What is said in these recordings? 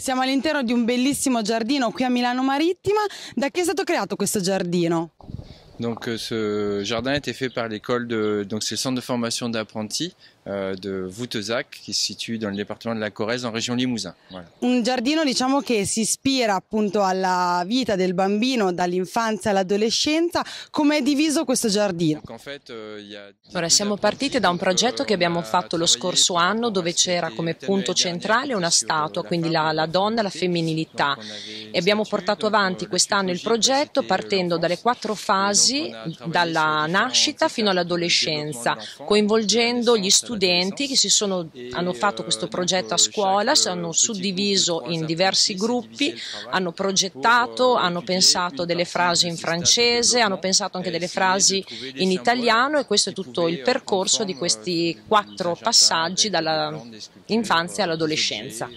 Siamo all'interno di un bellissimo giardino qui a Milano Marittima. Da chi è stato creato questo giardino? Donc euh, ce jardin a été fait par l'école de donc c'est le centre de formation d'apprentis Euh, de Voutezac che si situa dans le département della Corrèze in regione Limousin. Voilà. Un giardino diciamo che si ispira appunto alla vita del bambino dall'infanzia all'adolescenza. Come è diviso questo giardino? Euh, Ora siamo partiti da un progetto che euh, abbiamo fatto lo scorso anno dove c'era come punto centrale una statua, quindi la, la donna, la femminilità e abbiamo portato avanti quest'anno il progetto partendo dalle quattro fasi dalla nascita fino all'adolescenza, coinvolgendo gli studenti studenti che sono, hanno fatto questo eh, progetto a scuola, si hanno eh, suddiviso in diversi gruppi, hanno progettato, hanno pensato delle frasi in francese, hanno pensato anche eh, delle frasi in italiano e questo è tutto il percorso di questi quattro passaggi dall'infanzia all'adolescenza.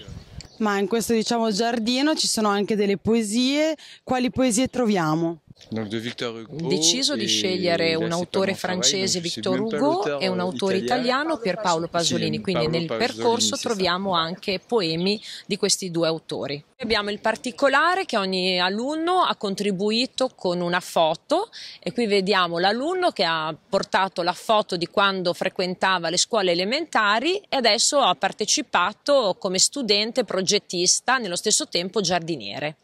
Ma in questo diciamo, giardino ci sono anche delle poesie, quali poesie troviamo? Ho deciso di scegliere un autore francese Victor Hugo e un autore italiano Pierpaolo Pasolini, quindi nel percorso troviamo anche poemi di questi due autori. Abbiamo il particolare che ogni alunno ha contribuito con una foto e qui vediamo l'alunno che ha portato la foto di quando frequentava le scuole elementari e adesso ha partecipato come studente progettista, nello stesso tempo giardiniere.